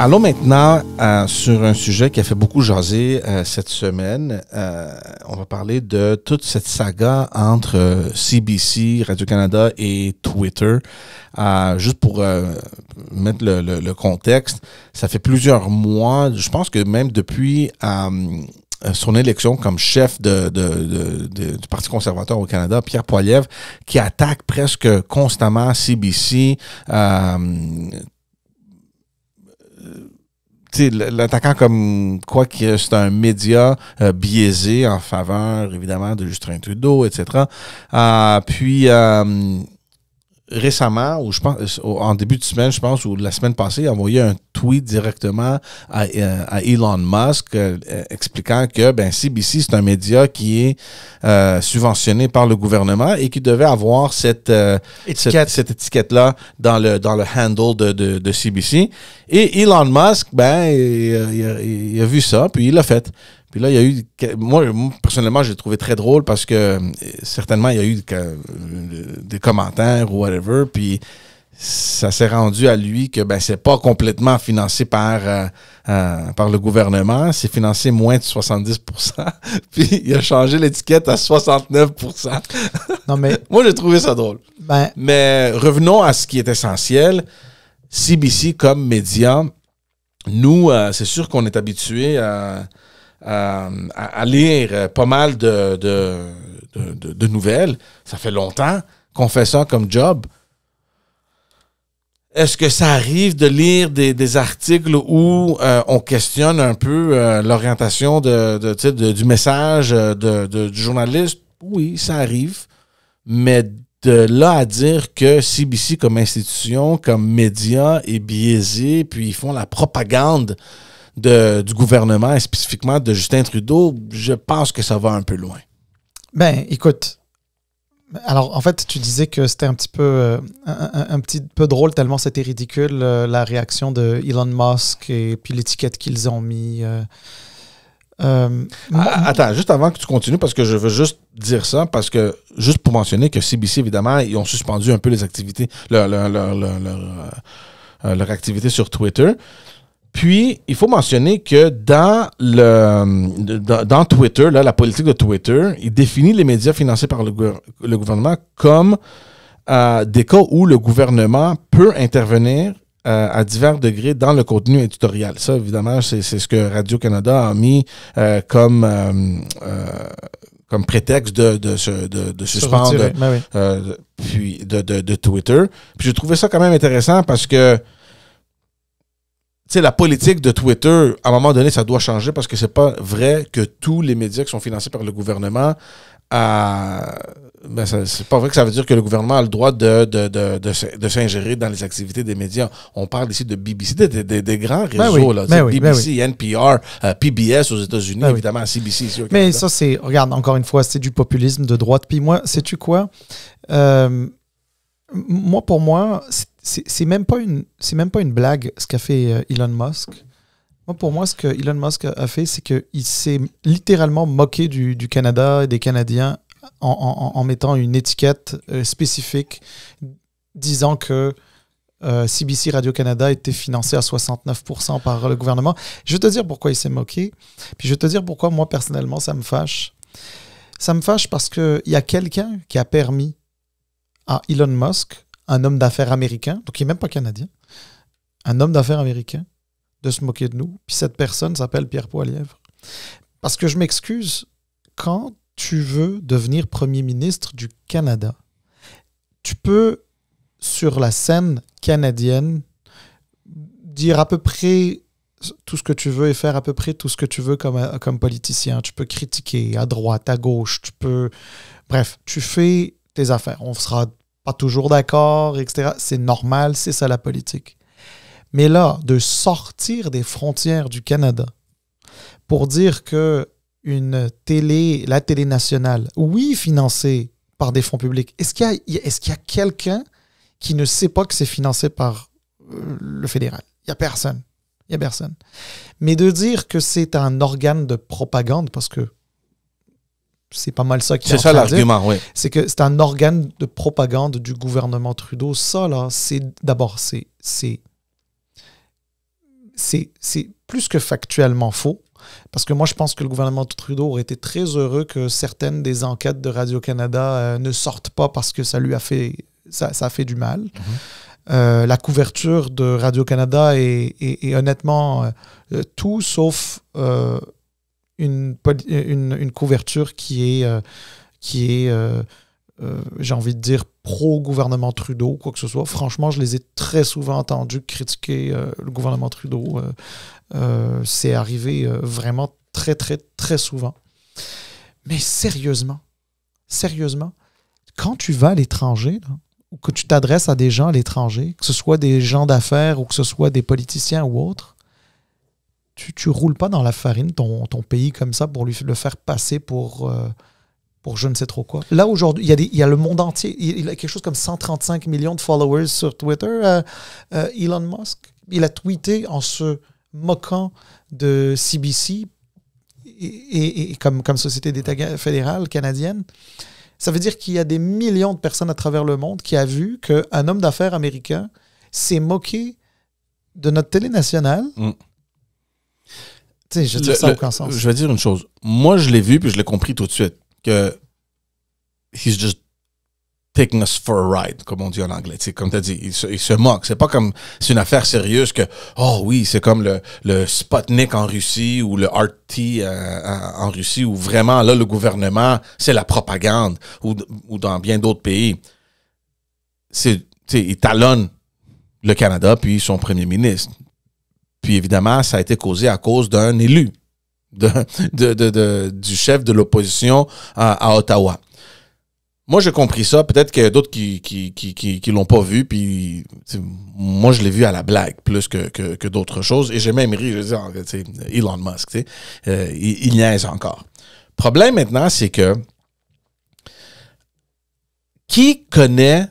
Allons maintenant euh, sur un sujet qui a fait beaucoup jaser euh, cette semaine. Euh, on va parler de toute cette saga entre CBC, Radio-Canada et Twitter. juste pour mettre le, contexte, ça fait plusieurs mois, je pense que même depuis son élection comme chef de, du Parti conservateur au Canada, Pierre Poilievre, qui attaque presque constamment CBC, euh, l'attaquant comme quoi que c'est un média euh, biaisé en faveur, évidemment, de Justin Trudeau, etc. Ah, euh, puis, récemment, ou je pense, euh, en début de semaine, je pense, ou la semaine passée, il a envoyé un tweet directement à, euh, Elon Musk euh, expliquant que ben, CBC, c'est un média qui est subventionné par le gouvernement et qui devait avoir cette, Étiquette. cette, étiquette-là dans le, dans le handle de, de, CBC. Et Elon Musk, ben, il, il a vu ça, puis il l'a fait. Puis là, il y a eu. Moi, personnellement, j'ai trouvé très drôle parce que euh, certainement, il y a eu euh, des commentaires ou whatever. Puis ça s'est rendu à lui que ben c'est pas complètement financé par euh, par le gouvernement, c'est financé moins de 70 puis il a changé l'étiquette à 69 Non mais moi j'ai trouvé ça drôle. Ben mais revenons à ce qui est essentiel. CBC comme média, nous c'est sûr qu'on est habitué à euh, à, lire euh, pas mal de, de, nouvelles. Ça fait longtemps qu'on fait ça comme job. Est-ce que ça arrive de lire des, articles où euh, on questionne un peu l'orientation de, de, du message du journaliste? Oui, ça arrive. Mais de là à dire que CBC comme institution, comme média est biaisé, puis ils font la propagande de, du gouvernement, et spécifiquement de Justin Trudeau, je pense que ça va un peu loin. Ben, écoute. Alors, en fait, tu disais que c'était un petit peu euh, un, petit peu drôle tellement c'était ridicule euh, la réaction de Elon Musk et puis l'étiquette qu'ils ont mis. Euh, ah, attends, juste avant que tu continues, parce que je veux juste dire ça, parce que juste pour mentionner que CBC, évidemment, ils ont suspendu un peu les activités, leur, leur, leur, leur activité sur Twitter. Puis, il faut mentionner que dans, le, dans, Twitter, la politique de Twitter, il définit les médias financés par le, gouvernement comme euh, des cas où le gouvernement peut intervenir euh, à divers degrés dans le contenu éditorial. Ça, évidemment, c'est ce que Radio-Canada a mis euh, comme prétexte de, de, de, suspendre ben puis de, de, Twitter. Puis j'ai trouvé ça quand même intéressant parce que sais, la politique de Twitter, à un moment donné, ça doit changer parce que c'est pas vrai que tous les médias qui sont financés par le gouvernement, euh, c'est pas vrai que ça veut dire que le gouvernement a le droit de, de, s'ingérer dans les activités des médias. On parle ici de BBC, des grands ben réseaux, là, BBC, NPR, PBS aux États-Unis, ben évidemment, CBC Mais ça, c'est, regarde, encore une fois, c'est du populisme de droite. Puis moi, sais-tu quoi? Euh, moi, pour moi, c'est même pas une, c'est même pas une blague ce qu'a fait euh, Elon Musk. Moi, pour moi, ce que Elon Musk a fait, c'est qu'il s'est littéralement moqué du, Canada et des Canadiens en, mettant une étiquette euh, spécifique disant que euh, CBC Radio-Canada était financé à 69% par le gouvernement. Je vais te dire pourquoi il s'est moqué, puis je vais te dire pourquoi moi, personnellement, ça me fâche. Ça me fâche parce qu'il y a quelqu'un qui a permis à Elon Musk, un homme d'affaires américain, donc il n'est même pas canadien, un homme d'affaires américain, de se moquer de nous. Puis cette personne s'appelle Pierre Poilievre. Parce que je m'excuse, quand tu veux devenir Premier ministre du Canada, tu peux, sur la scène canadienne, dire à peu près tout ce que tu veux et faire à peu près tout ce que tu veux comme, comme politicien. Tu peux critiquer à droite, à gauche, tu peux... Bref, tu fais tes affaires. On sera toujours d'accord, etc. C'est normal, c'est ça la politique. Mais là, de sortir des frontières du Canada pour dire que une télé, la télé nationale, oui, financée par des fonds publics, est-ce qu'il y a, est-ce qu'il y a quelqu'un qui ne sait pas que c'est financé par euh, le fédéral? Il n'y a personne. Il n'y a personne. Mais de dire que c'est un organe de propagande, parce que c'est pas mal ça qui C'est ça l'argument, oui. C'est que c'est un organe de propagande du gouvernement Trudeau. Ça, là, c'est d'abord, c'est, c'est, c'est, plus que factuellement faux. Parce que moi, je pense que le gouvernement Trudeau aurait été très heureux que certaines des enquêtes de Radio-Canada euh, ne sortent pas parce que ça lui a fait, ça, fait du mal. Mhm. Euh, la couverture de Radio-Canada est, honnêtement euh, tout sauf une, couverture qui est, euh, est euh, euh, j'ai envie de dire, pro-gouvernement Trudeau, quoi que ce soit. Franchement, je les ai très souvent entendus critiquer le gouvernement Trudeau. C'est arrivé vraiment très, très, très souvent. Mais sérieusement, sérieusement, quand tu vas à l'étranger, ou que tu t'adresses à des gens à l'étranger, que ce soit des gens d'affaires ou que ce soit des politiciens ou autres, tu, roules pas dans la farine ton, ton pays comme ça pour le faire passer pour, euh, pour je ne sais trop quoi. Là, aujourd'hui, il y, a le monde entier. Il, a quelque chose comme 135 millions de followers sur Twitter, euh, euh, Elon Musk. Il a tweeté en se moquant de CBC et, comme, Société d'État fédérale canadienne. Ça veut dire qu'il y a des millions de personnes à travers le monde qui a vu qu'un homme d'affaires américain s'est moqué de notre télé nationale. Mm je vais dire une chose. Moi, je l'ai vu puis je l'ai compris tout de suite que he's just taking us for a ride, comme on dit en anglais. comme tu as dit, il se, moque. C'est pas comme c'est une affaire sérieuse que oh oui, c'est comme le, le Spotnik en Russie ou le RT euh, en Russie où vraiment là le gouvernement c'est la propagande ou, dans bien d'autres pays. C'est il talonne le Canada puis son premier ministre. Puis évidemment, ça a été causé à cause d'un élu, de, du chef de l'opposition à, Ottawa. Moi, j'ai compris ça. Peut-être qu'il y a d'autres qui, qui, l'ont pas vu. Puis, moi, je l'ai vu à la blague plus que, que, d'autres choses. Et j'ai même ri. Je dis, ah, Elon Musk, euh, il, niaise encore. Problème maintenant, c'est que qui connaît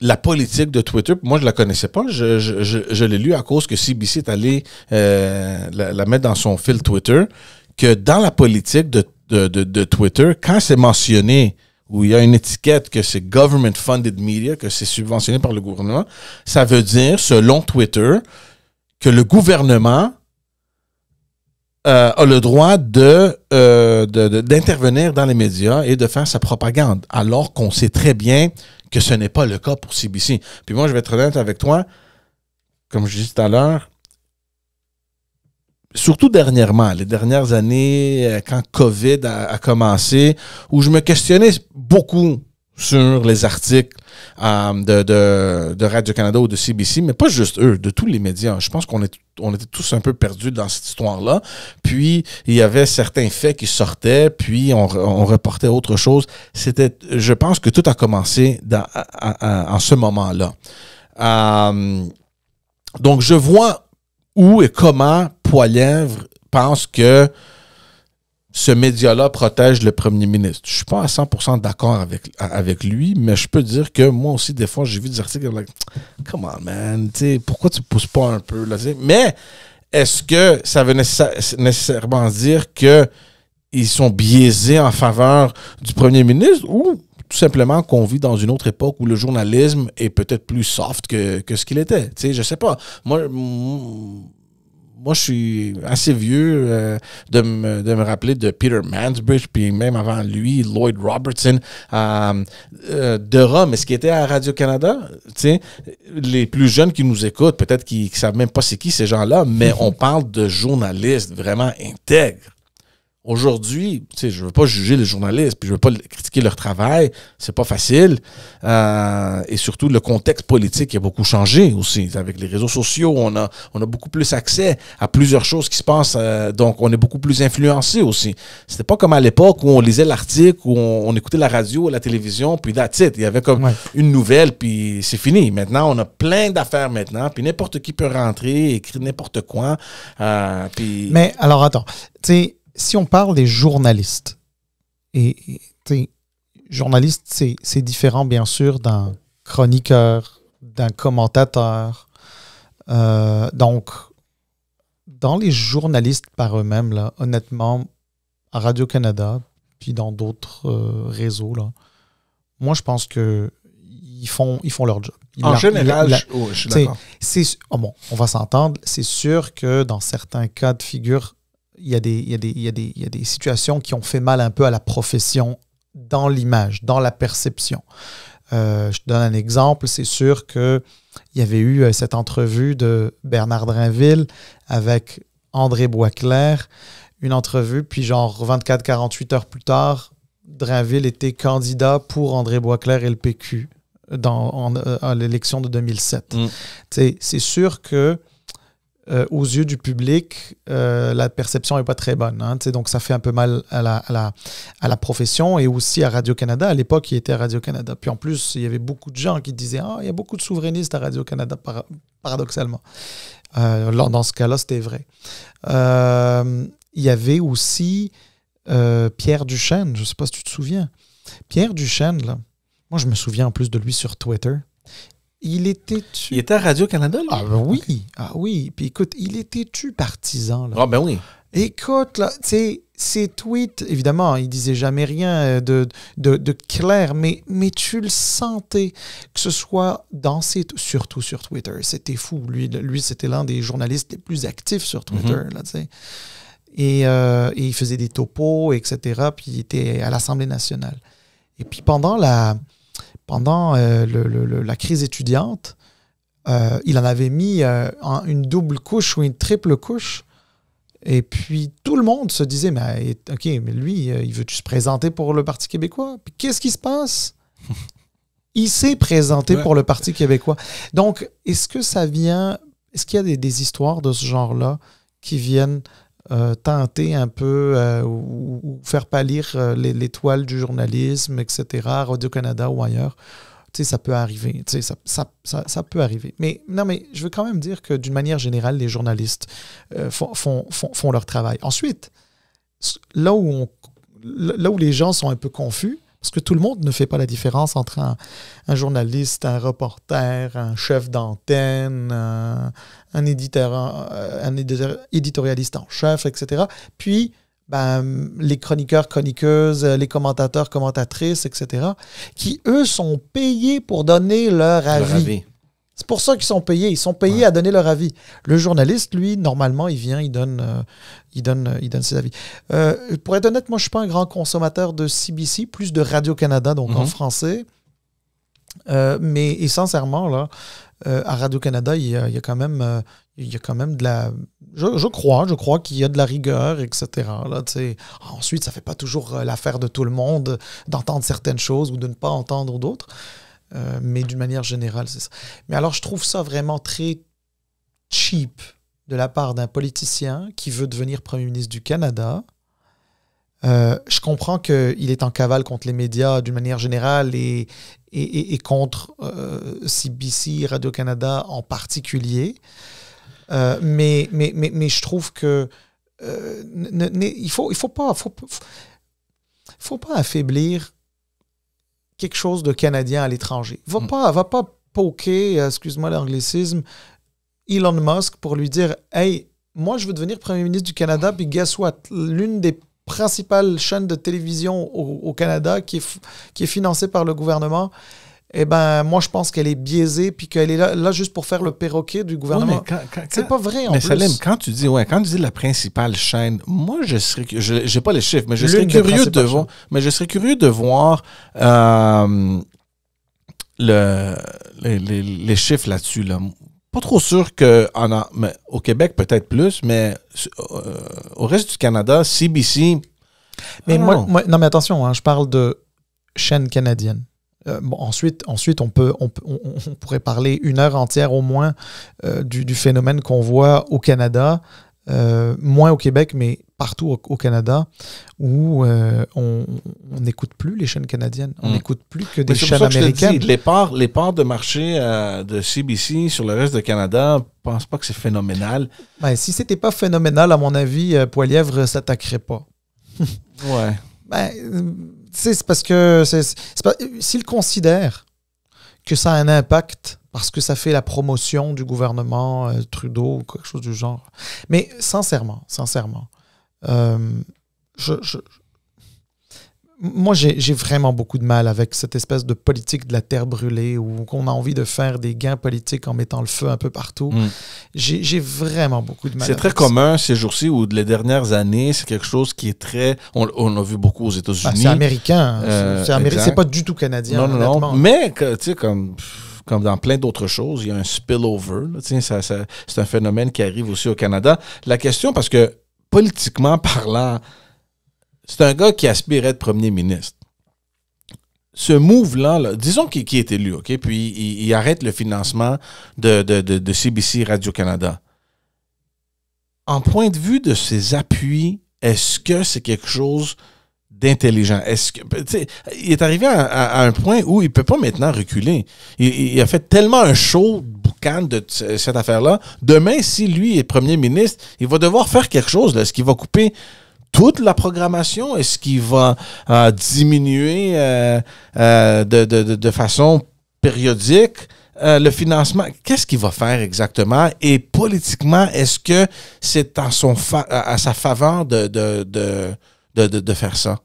la politique de Twitter, moi je la connaissais pas, je, l'ai lu à cause que CBC est allé euh, la, mettre dans son fil Twitter, que dans la politique de, Twitter, quand c'est mentionné où il y a une étiquette que c'est government funded media, que c'est subventionné par le gouvernement, ça veut dire, selon Twitter, que le gouvernement euh, a le droit euh, de, d'intervenir dans les médias et de faire sa propagande, alors qu'on sait très bien que ce n'est pas le cas pour CBC. Puis moi, je vais être honnête avec toi, comme je disais tout à l'heure, surtout dernièrement, les dernières années, euh, quand COVID a, commencé, où je me questionnais beaucoup sur les articles euh, de, de, de Radio-Canada ou de CBC, mais pas juste eux, de tous les médias. Je pense qu'on est on était tous un peu perdus dans cette histoire-là. Puis, il y avait certains faits qui sortaient, puis on, reportait autre chose. C'était, je pense que tout a commencé en ce moment-là. Euh, donc, je vois où et comment Poilèvre pense que ce média-là protège le premier ministre. Je suis pas à 100% d'accord avec, avec lui, mais je peux dire que moi aussi, des fois, j'ai vu des articles comme Come on, man, pourquoi tu pousses pas un peu? Là, mais est-ce que ça veut nécessairement dire que ils sont biaisés en faveur du premier ministre ou tout simplement qu'on vit dans une autre époque où le journalisme est peut-être plus soft que, ce qu'il était? Je je sais pas. Moi, moi, je suis assez vieux euh, de, me, rappeler de Peter Mansbridge, puis même avant lui, Lloyd Robertson, euh, euh, de Rome. est ce qui était à Radio-Canada, les plus jeunes qui nous écoutent, peut-être qu'ils ne savent même pas c'est qui ces gens-là, mais on parle de journalistes vraiment intègres. Aujourd'hui, je ne veux pas juger les journalistes, puis je ne veux pas critiquer leur travail, c'est pas facile. Euh, et surtout, le contexte politique a beaucoup changé aussi. Avec les réseaux sociaux, on a, on a beaucoup plus accès à plusieurs choses qui se passent, euh, donc on est beaucoup plus influencé aussi. C'était pas comme à l'époque où on lisait l'article, où on, écoutait la radio, la télévision, puis that's it. Il y avait comme une nouvelle, puis c'est fini. Maintenant, on a plein d'affaires maintenant, puis n'importe qui peut rentrer, écrire n'importe quoi. Euh, puis... Mais alors, attends, tu sais si on parle des journalistes, et, sais, journaliste, c'est différent, bien sûr, d'un chroniqueur, d'un commentateur. Euh, donc, dans les journalistes par eux-mêmes, là, honnêtement, à Radio-Canada, puis dans d'autres euh, réseaux, là, moi, je pense que ils font, ils font leur job. en général, suis d'accord. bon, on va s'entendre. C'est sûr que dans certains cas de figure, il y, a des, y y y a des situations qui ont fait mal un peu à la profession dans l'image, dans la perception. Euh, je te donne un exemple, c'est sûr qu'il y avait eu euh, cette entrevue de Bernard Drinville avec André Boisclair, une entrevue, puis genre 24-48 heures plus tard, Drinville était candidat pour André Boisclair et le PQ dans euh, l'élection de 2007. Mm. C'est sûr que euh, aux yeux du public, euh, la perception n'est pas très bonne. Hein. donc ça fait un peu mal à la, à la, profession et aussi à Radio-Canada. À l'époque, il était à Radio-Canada. Puis en plus, il y avait beaucoup de gens qui disaient Ah, il y a beaucoup de souverainistes à Radio-Canada, paradoxalement. Euh, dans ce cas-là, c'était vrai. Euh, il y avait aussi Pierre Duchesne, je ne sais pas si tu te souviens. Pierre Duchesne, moi je me souviens en plus de lui sur Twitter. Il était Il était à Radio-Canada, là? Ah ben oui, ah oui. Puis écoute, il était tu partisan, là. Ah ben oui. Écoute, là, tu sais, ses tweets, évidemment, il disait jamais rien euh, de, de, clair, mais, mais tu le sentais, que ce soit dans ses... Surtout sur Twitter, c'était fou. Lui, lui c'était l'un des journalistes les plus actifs sur mhm. Twitter, là, tu sais. Et, euh, et, il faisait des topos, etc. Puis il était à l'Assemblée nationale. Et puis pendant la pendant euh, la crise étudiante, euh, il en avait mis euh, une double couche ou une triple couche. Et puis tout le monde se disait, mais OK, mais lui, il veut-tu se présenter pour le Parti québécois? Puis qu'est-ce qui se passe? il s'est présenté pour le Parti québécois. Donc, est-ce que ça vient, est-ce qu'il y a des histoires de ce genre-là qui viennent euh, tenter un peu euh, ou, faire pâlir euh, l'étoile du journalisme, etc., Radio-Canada ou ailleurs. Tu ça peut arriver. Tu ça, peut arriver. Mais non, mais je veux quand même dire que d'une manière générale, les journalistes font, font, leur travail. Ensuite, là où, là où les gens sont un peu confus, parce que tout le monde ne fait pas la différence entre un, journaliste, un reporter, un chef d'antenne, un, éditeur, un, éditorialiste en chef, etc. Puis ben, les chroniqueurs, chroniqueuses, les commentateurs, commentatrices, etc., qui, eux, sont payés pour donner Leur avis. C'est pour ça qu'ils sont payés. Ils sont payés à donner leur avis. Le journaliste, lui, normalement, il vient, il donne, euh, il donne, il donne ses avis. Euh, pour être honnête, moi, je ne suis pas un grand consommateur de CBC, plus de Radio-Canada, donc en mhm. français. Euh, mais sincèrement, là, à Radio-Canada, il, y a quand même il y quand même de la. Je, crois, je crois qu'il y a de la rigueur, etc. Ensuite, ça ne fait pas toujours l'affaire de tout le monde d'entendre certaines choses ou de ne pas entendre d'autres. Euh, mais d'une manière générale, c'est ça. Mais alors, je trouve ça vraiment très cheap de la part d'un politicien qui veut devenir Premier ministre du Canada. Euh, je comprends qu'il est en cavale contre les médias d'une manière générale et, et, et, contre euh, CBC, Radio-Canada en particulier. mais, mais, mais, je trouve que il ne faut, il faut, pas, faut, faut, pas affaiblir quelque chose de canadien à l'étranger. Va mm. pas, va pas poker, euh, excuse-moi l'anglicisme, Elon Musk pour lui dire Hey, moi je veux devenir premier ministre du Canada, puis guess what? L'une des principales chaînes de télévision au, Canada qui est financée par le gouvernement, eh ben, moi, je pense qu'elle est biaisée, puis qu'elle est là, juste pour faire le perroquet du gouvernement. c'est pas vrai, en mais Salim, quand tu dis, ouais, quand tu dis la principale chaîne, moi, je serais, je, j'ai pas les chiffres, mais je serais curieux de voir, mais je serais curieux de voir, euh, le, les, chiffres là-dessus, là. Pas trop sûr que en a, mais au Québec peut-être plus, mais euh, au reste du Canada, CBC. Mais non. mais attention, hein, je parle de chaîne canadienne. Euh, ensuite, ensuite on, peut, on, pourrait parler une heure entière au moins euh, du, phénomène qu'on voit au Canada, euh, moins au Québec, mais partout au, Canada, où on n'écoute plus les chaînes canadiennes, on mm. n'écoute plus que des chaînes américaines. les, parts, de marché de CBC sur le reste du Canada, je pense pas que c'est phénoménal. Si ben, si c'était pas phénoménal, à mon avis, Poilièvre s'attaquerait pas. ouais. Ben, c'est parce que s'il considère que ça a un impact parce que ça fait la promotion du gouvernement euh, Trudeau ou quelque chose du genre. Mais sincèrement, sincèrement, euh, je, moi, j'ai vraiment beaucoup de mal avec cette espèce de politique de la terre brûlée où on a envie de faire des gains politiques en mettant le feu un peu partout. Mm. J'ai vraiment beaucoup de mal. C'est très commun ces jours-ci ou les dernières années, c'est quelque chose qui est très. On, on a vu beaucoup aux États-Unis. Ah, c'est américain. Hein. Euh, c'est pas du tout canadien. Non, non, non. Mais, tu sais, comme comme dans plein d'autres choses, il y a un spillover. c'est un phénomène qui arrive aussi au Canada. La question, parce que politiquement parlant, c'est un gars qui aspirait de être premier ministre. Ce move-là, disons qu'il est élu, OK? Puis il, arrête le financement de, CBC Radio-Canada. En point de vue de ses appuis, est-ce que c'est quelque chose d'intelligent. Est-ce que il est arrivé à, un point où il peut pas maintenant reculer. Il, a fait tellement un show boucan de cette affaire-là. Demain, si lui est premier ministre, il va devoir faire quelque chose. Est-ce qu'il va couper toute la programmation? Est-ce qu'il va euh, diminuer euh, euh, de, façon périodique le financement? Qu'est-ce qu'il va faire exactement? Et politiquement, est-ce que c'est à, son à sa faveur de, de faire ça?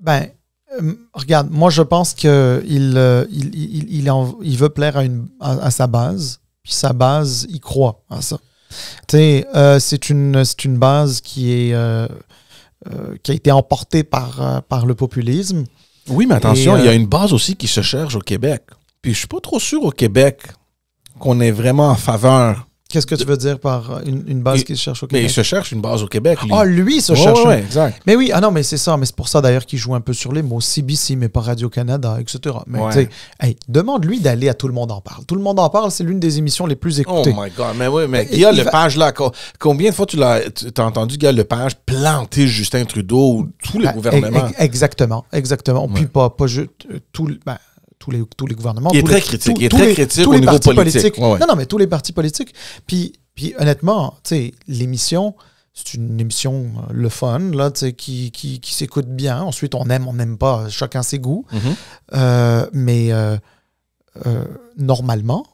Ben, regarde, moi je pense qu'il il, il, il, veut plaire à, une, à, à sa base, puis sa base, il croit à ça. Euh, c'est une, base qui, est, euh, euh, qui a été emportée par, par le populisme. Oui, mais attention, il y a une base aussi qui se cherche au Québec. Puis je suis pas trop sûr au Québec qu'on est vraiment en faveur Qu'est-ce que tu veux dire par euh, une, base qui se cherche au Québec? Mais il se cherche une base au Québec. Lui. Ah, lui, il se cherche. Mais oui, ah non, mais c'est ça. Mais c'est pour ça d'ailleurs qu'il joue un peu sur les mots CBC, mais pas Radio-Canada, etc. Mais tu sais, demande-lui d'aller à Tout le monde en parle. Tout le monde en parle, c'est l'une des émissions les plus écoutées. Oh my God, mais oui, mais il y a le page là, combien de fois tu l'as as entendu le page planter Justin Trudeau ou tous les ah, gouvernements? Exactement, exactement. Puis pas, pas juste euh, tout. Ben, tous les, tous les gouvernements. Il est tous très les, critique. les, critique au niveau politique. Non, non, mais tous les partis politiques. Puis, puis honnêtement, l'émission, c'est une émission euh, le fun, là, qui, qui, qui s'écoute bien. Ensuite, on aime, on n'aime pas, chacun ses goûts. Mhm. Euh, mais euh, normalement,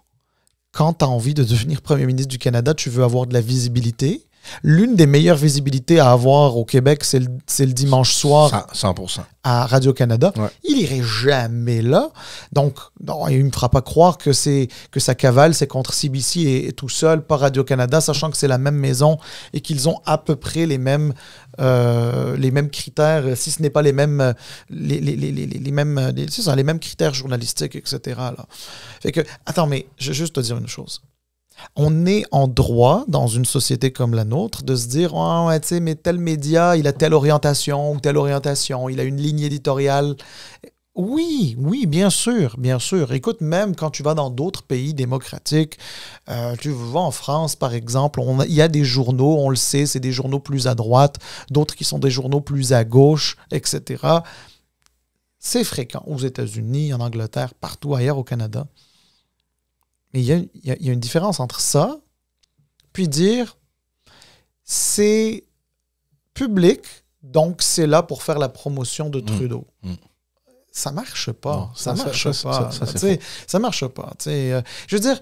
quand tu as envie de devenir Premier ministre du Canada, tu veux avoir de la visibilité L'une des meilleures visibilités à avoir au Québec, c'est le, dimanche soir. 100, À Radio-Canada. Il irait jamais là. Donc, il ne me fera pas croire que, que sa cavale, c'est contre CBC et, tout seul, pas Radio-Canada, sachant que c'est la même maison et qu'ils ont à peu près les mêmes, euh, critères, si ce n'est pas les mêmes, les, les mêmes, les, mêmes critères journalistiques, etc. que, attends, mais je vais juste te dire une chose on est en droit, dans une société comme la nôtre, de se dire ah tu mais tel média, il a telle orientation ou telle orientation, il a une ligne éditoriale. Oui, oui, bien sûr, bien sûr. Écoute, même quand tu vas dans d'autres pays démocratiques, euh, tu vas en France, par exemple, il y a des journaux, on le sait, c'est des journaux plus à droite, d'autres qui sont des journaux plus à gauche, etc. C'est fréquent aux États-Unis, en Angleterre, partout ailleurs au Canada. Mais il y a, une différence entre ça, puis dire c'est public, donc c'est là pour faire la promotion de mm. Trudeau. Ça mm. ne Ça marche pas. ça, ça, marche pas. Ça, ça, marche pas. Euh, je veux dire,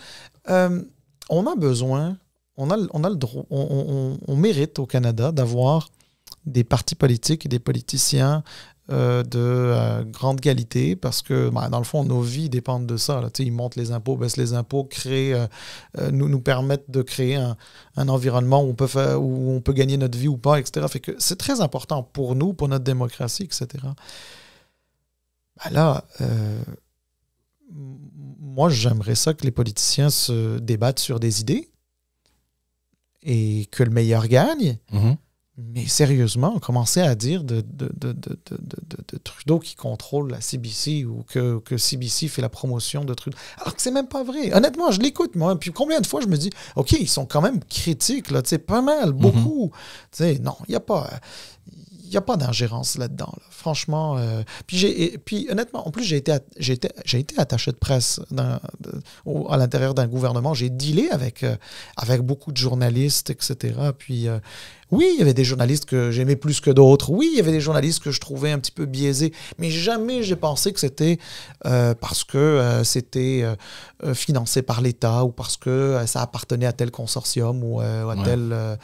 euh, on a besoin, on a, on a le droit, on, on, on, mérite au Canada d'avoir des partis politiques et des politiciens euh, de euh, grande qualité parce que, ben, dans le fond, nos vies dépendent de ça. Ils montent les impôts, baissent les impôts, euh, nous, nous permettent de créer un, environnement où on, peut faire, où on peut gagner notre vie ou pas, etc. Fait que c'est très important pour nous, pour notre démocratie, etc. Bah ben là, moi, j'aimerais ça que les politiciens se débattent sur des idées et que le meilleur gagne. Mm-hmm. Mais sérieusement, on commençait à dire de, de, de, de, Trudeau qui contrôle la CBC ou que, que CBC fait la promotion de Trudeau, alors que c'est même pas vrai. Honnêtement, je l'écoute, moi. Puis combien de fois je me dis, OK, ils sont quand même critiques, là, tu sais, pas mal, mhm. beaucoup. Tu sais, non, il n'y a pas. Il n'y a pas d'ingérence là-dedans. Franchement, euh, puis, puis honnêtement, en plus, j'ai été, été, attaché de presse à l'intérieur d'un gouvernement. J'ai dealé avec, euh, avec beaucoup de journalistes, etc. Puis euh, oui, il y avait des journalistes que j'aimais plus que d'autres. Oui, il y avait des journalistes que je trouvais un petit peu biaisés. Mais jamais j'ai pensé que c'était parce que c'était financé par l'État ou parce que ça appartenait à tel consortium ou, à tel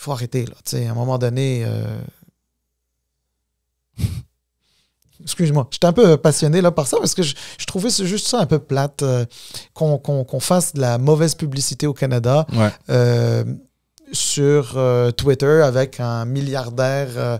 il faut arrêter. Là. à un moment donné. Euh, excuse-moi, j'étais un peu passionné là par ça parce que je, trouvais juste ça un peu plate euh, qu'on fasse de la mauvaise publicité au Canada euh, sur Twitter avec un milliardaire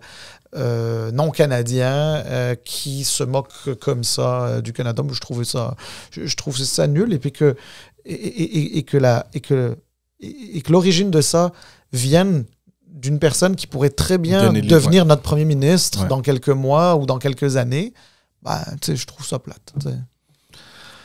non canadien qui se moque comme ça du Canada. Moi, je trouvais ça, je, trouve ça nul et puis que que la et que et, que l'origine de ça viennent d'une personne qui pourrait très bien devenir notre premier ministre dans quelques mois ou dans quelques années, bah, je trouve ça plate.